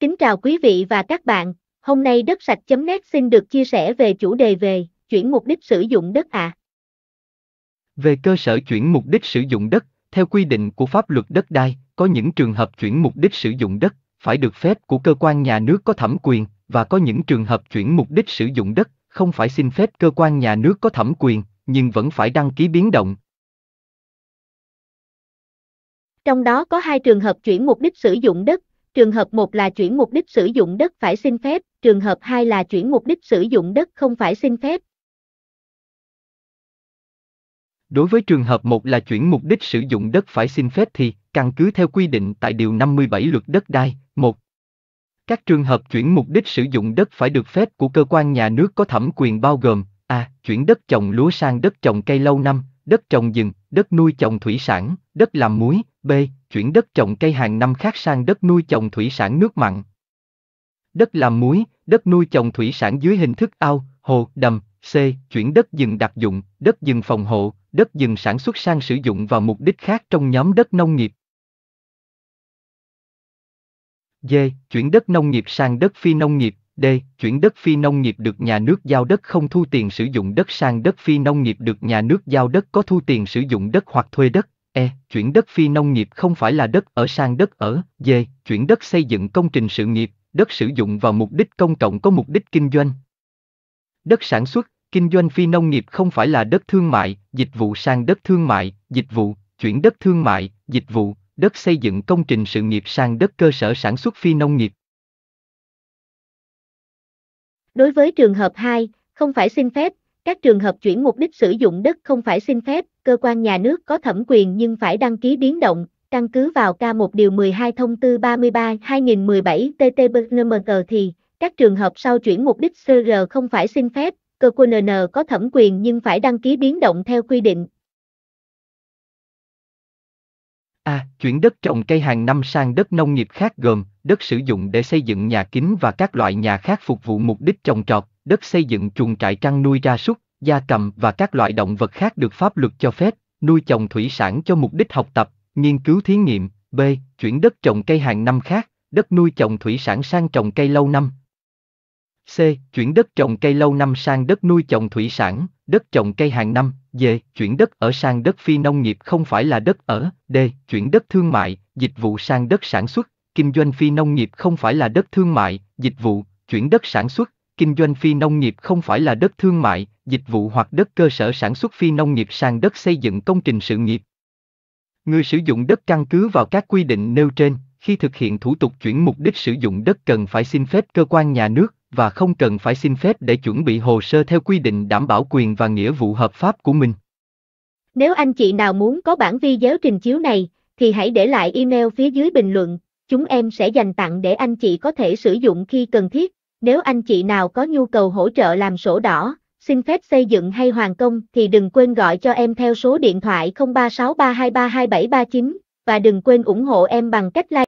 Kính chào quý vị và các bạn, hôm nay đất sạch.net xin được chia sẻ về chủ đề về chuyển mục đích sử dụng đất ạ. À. Về cơ sở chuyển mục đích sử dụng đất, theo quy định của pháp luật đất đai, có những trường hợp chuyển mục đích sử dụng đất phải được phép của cơ quan nhà nước có thẩm quyền và có những trường hợp chuyển mục đích sử dụng đất không phải xin phép cơ quan nhà nước có thẩm quyền nhưng vẫn phải đăng ký biến động. Trong đó có hai trường hợp chuyển mục đích sử dụng đất trường hợp 1 là chuyển mục đích sử dụng đất phải xin phép, trường hợp 2 là chuyển mục đích sử dụng đất không phải xin phép. Đối với trường hợp 1 là chuyển mục đích sử dụng đất phải xin phép thì, căn cứ theo quy định tại Điều 57 Luật Đất Đai, 1. Các trường hợp chuyển mục đích sử dụng đất phải được phép của cơ quan nhà nước có thẩm quyền bao gồm A. Chuyển đất trồng lúa sang đất trồng cây lâu năm, đất trồng rừng, đất nuôi trồng thủy sản, đất làm muối. B chuyển đất trồng cây hàng năm khác sang đất nuôi trồng thủy sản nước mặn. Đất làm muối, đất nuôi trồng thủy sản dưới hình thức ao, hồ, đầm, C. Chuyển đất rừng đặc dụng, đất rừng phòng hộ, đất rừng sản xuất sang sử dụng vào mục đích khác trong nhóm đất nông nghiệp. D. Chuyển đất nông nghiệp sang đất phi nông nghiệp. D. Chuyển đất phi nông nghiệp được nhà nước giao đất không thu tiền sử dụng đất sang đất phi nông nghiệp được nhà nước giao đất có thu tiền sử dụng đất hoặc thuê đất. E. Chuyển đất phi nông nghiệp không phải là đất ở sang đất ở. D. Chuyển đất xây dựng công trình sự nghiệp, đất sử dụng vào mục đích công cộng có mục đích kinh doanh. Đất sản xuất, kinh doanh phi nông nghiệp không phải là đất thương mại, dịch vụ sang đất thương mại, dịch vụ, chuyển đất thương mại, dịch vụ, đất xây dựng công trình sự nghiệp sang đất cơ sở sản xuất phi nông nghiệp. Đối với trường hợp 2, không phải xin phép, các trường hợp chuyển mục đích sử dụng đất không phải xin phép, cơ quan nhà nước có thẩm quyền nhưng phải đăng ký biến động, căn cứ vào K1 điều 12 thông tư 33-2017 tt thì, các trường hợp sau chuyển mục đích CR không phải xin phép, cơ quan NN có thẩm quyền nhưng phải đăng ký biến động theo quy định. A. À, chuyển đất trồng cây hàng năm sang đất nông nghiệp khác gồm đất sử dụng để xây dựng nhà kính và các loại nhà khác phục vụ mục đích trồng trọt, đất xây dựng chuồng trại chăn nuôi ra súc, gia cầm và các loại động vật khác được pháp luật cho phép, nuôi trồng thủy sản cho mục đích học tập, nghiên cứu thí nghiệm, b. chuyển đất trồng cây hàng năm khác, đất nuôi trồng thủy sản sang trồng cây lâu năm. C. Chuyển đất trồng cây lâu năm sang đất nuôi trồng thủy sản, đất trồng cây hàng năm. D. Chuyển đất ở sang đất phi nông nghiệp không phải là đất ở. D. Chuyển đất thương mại, dịch vụ sang đất sản xuất, kinh doanh phi nông nghiệp không phải là đất thương mại, dịch vụ, chuyển đất sản xuất, kinh doanh phi nông nghiệp không phải là đất thương mại, dịch vụ hoặc đất cơ sở sản xuất phi nông nghiệp sang đất xây dựng công trình sự nghiệp. Người sử dụng đất căn cứ vào các quy định nêu trên, khi thực hiện thủ tục chuyển mục đích sử dụng đất cần phải xin phép cơ quan nhà nước và không cần phải xin phép để chuẩn bị hồ sơ theo quy định đảm bảo quyền và nghĩa vụ hợp pháp của mình. Nếu anh chị nào muốn có bản video trình chiếu này, thì hãy để lại email phía dưới bình luận, chúng em sẽ dành tặng để anh chị có thể sử dụng khi cần thiết. Nếu anh chị nào có nhu cầu hỗ trợ làm sổ đỏ, xin phép xây dựng hay hoàn công thì đừng quên gọi cho em theo số điện thoại 0363232739 và đừng quên ủng hộ em bằng cách like